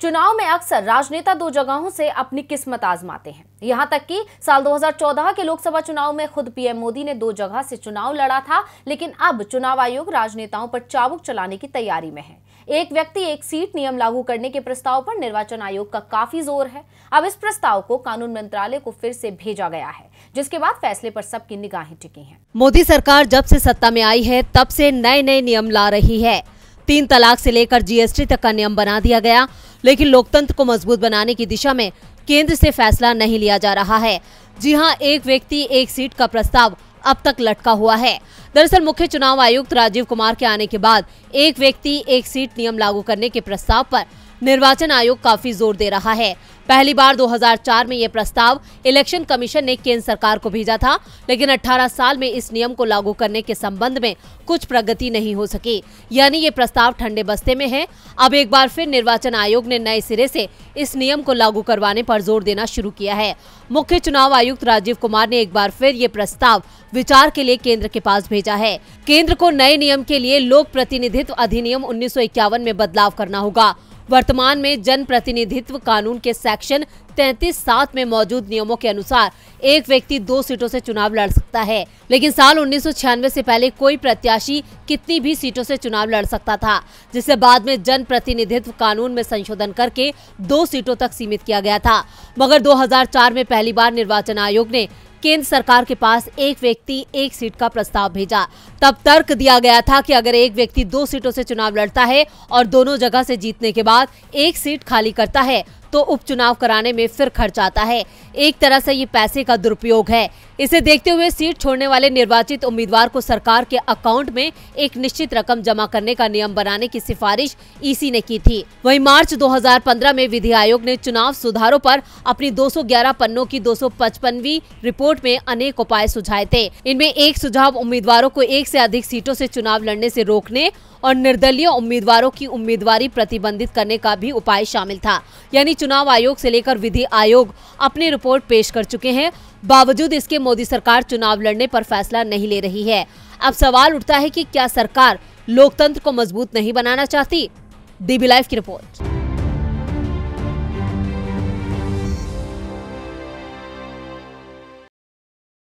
चुनाव में अक्सर राजनेता दो जगहों से अपनी किस्मत आजमाते हैं यहां तक कि साल 2014 के लोकसभा चुनाव में खुद पीएम मोदी ने दो जगह से चुनाव लड़ा था लेकिन अब चुनाव आयोग राजनेताओं पर चाबुक चलाने की तैयारी में है एक व्यक्ति एक सीट नियम लागू करने के प्रस्ताव पर निर्वाचन आयोग का काफी जोर है अब इस प्रस्ताव को कानून मंत्रालय को फिर से भेजा गया है जिसके बाद फैसले पर सबकी निगाहें टिकी हैं मोदी सरकार जब से सत्ता में आई है तब से नए नए नियम ला रही है तीन तलाक से लेकर जीएसटी तक का नियम बना दिया गया लेकिन लोकतंत्र को मजबूत बनाने की दिशा में केंद्र से फैसला नहीं लिया जा रहा है जी हाँ एक व्यक्ति एक सीट का प्रस्ताव अब तक लटका हुआ है दरअसल मुख्य चुनाव आयुक्त राजीव कुमार के आने के बाद एक व्यक्ति एक सीट नियम लागू करने के प्रस्ताव पर निर्वाचन आयोग काफी जोर दे रहा है पहली बार 2004 में यह प्रस्ताव इलेक्शन कमीशन ने केंद्र सरकार को भेजा था लेकिन 18 साल में इस नियम को लागू करने के संबंध में कुछ प्रगति नहीं हो सकी यानी ये प्रस्ताव ठंडे बस्ते में है अब एक बार फिर निर्वाचन आयोग ने नए सिरे से इस नियम को लागू करवाने पर जोर देना शुरू किया है मुख्य चुनाव आयुक्त राजीव कुमार ने एक बार फिर ये प्रस्ताव विचार के लिए केंद्र के पास भेजा भेजा है केंद्र को नए नियम के लिए लोक प्रतिनिधित्व अधिनियम उन्नीस में बदलाव करना होगा वर्तमान में जन प्रतिनिधित्व कानून के सेक्शन तैतीस सात में मौजूद नियमों के अनुसार एक व्यक्ति दो सीटों से चुनाव लड़ सकता है लेकिन साल उन्नीस से पहले कोई प्रत्याशी कितनी भी सीटों से चुनाव लड़ सकता था जिसे बाद में जन प्रतिनिधित्व कानून में संशोधन करके दो सीटों तक सीमित किया गया था मगर 2004 में पहली बार निर्वाचन आयोग ने केंद्र सरकार के पास एक व्यक्ति एक सीट का प्रस्ताव भेजा तब तर्क दिया गया था कि अगर एक व्यक्ति दो सीटों से चुनाव लड़ता है और दोनों जगह से जीतने के बाद एक सीट खाली करता है तो उपचुनाव कराने में फिर खर्च आता है एक तरह से ये पैसे का दुरुपयोग है इसे देखते हुए सीट छोड़ने वाले निर्वाचित उम्मीदवार को सरकार के अकाउंट में एक निश्चित रकम जमा करने का नियम बनाने की सिफारिश ईसी ने की थी वहीं मार्च 2015 में विधि आयोग ने चुनाव सुधारों पर अपनी 211 पन्नों की दो रिपोर्ट में अनेक उपाय सुझाए थे इनमें एक सुझाव उम्मीदवारों को एक ऐसी अधिक सीटों ऐसी चुनाव लड़ने ऐसी रोकने और निर्दलीय उम्मीदवारों की उम्मीदवारी प्रतिबंधित करने का भी उपाय शामिल था यानी चुनाव आयोग से लेकर विधि आयोग अपनी रिपोर्ट पेश कर चुके हैं बावजूद इसके मोदी सरकार चुनाव लड़ने पर फैसला नहीं ले रही है अब सवाल उठता है कि क्या सरकार लोकतंत्र को मजबूत नहीं बनाना चाहती डीबी लाइव की रिपोर्ट